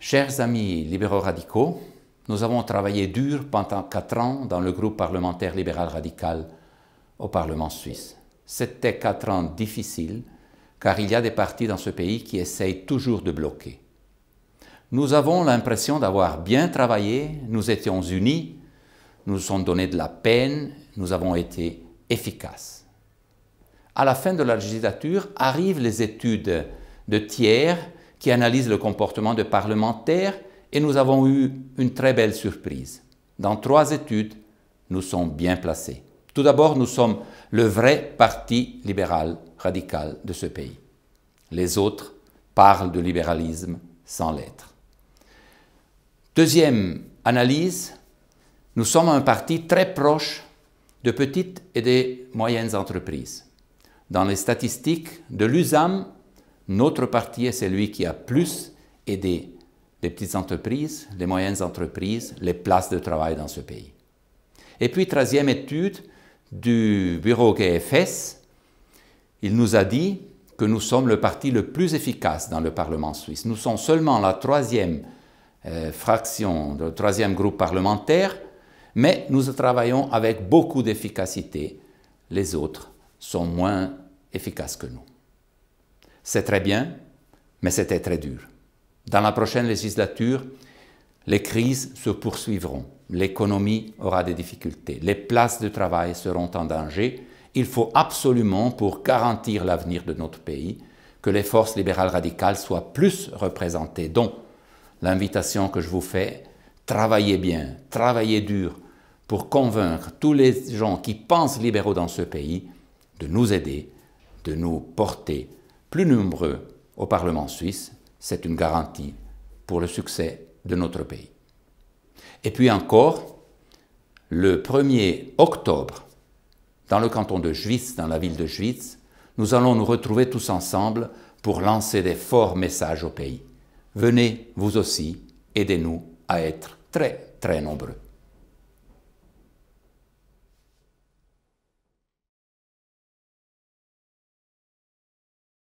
Chers amis libéraux radicaux, nous avons travaillé dur pendant quatre ans dans le groupe parlementaire libéral radical au Parlement suisse. C'était quatre ans difficiles, car il y a des partis dans ce pays qui essayent toujours de bloquer. Nous avons l'impression d'avoir bien travaillé, nous étions unis, nous nous sommes donné de la peine, nous avons été efficaces. À la fin de la législature arrivent les études de tiers qui analyse le comportement de parlementaires et nous avons eu une très belle surprise. Dans trois études, nous sommes bien placés. Tout d'abord, nous sommes le vrai parti libéral radical de ce pays. Les autres parlent de libéralisme sans l'être. Deuxième analyse, nous sommes un parti très proche de petites et des moyennes entreprises. Dans les statistiques de l'USAM, notre parti est celui qui a plus aidé les petites entreprises, les moyennes entreprises, les places de travail dans ce pays. Et puis, troisième étude du bureau GFS, il nous a dit que nous sommes le parti le plus efficace dans le Parlement suisse. Nous sommes seulement la troisième euh, fraction, le troisième groupe parlementaire, mais nous travaillons avec beaucoup d'efficacité. Les autres sont moins efficaces que nous. C'est très bien, mais c'était très dur. Dans la prochaine législature, les crises se poursuivront, l'économie aura des difficultés, les places de travail seront en danger. Il faut absolument, pour garantir l'avenir de notre pays, que les forces libérales radicales soient plus représentées. Donc, l'invitation que je vous fais, travaillez bien, travaillez dur pour convaincre tous les gens qui pensent libéraux dans ce pays de nous aider, de nous porter plus nombreux au Parlement suisse, c'est une garantie pour le succès de notre pays. Et puis encore, le 1er octobre, dans le canton de Schwyz, dans la ville de Schwyz, nous allons nous retrouver tous ensemble pour lancer des forts messages au pays. Venez, vous aussi, aidez-nous à être très, très nombreux.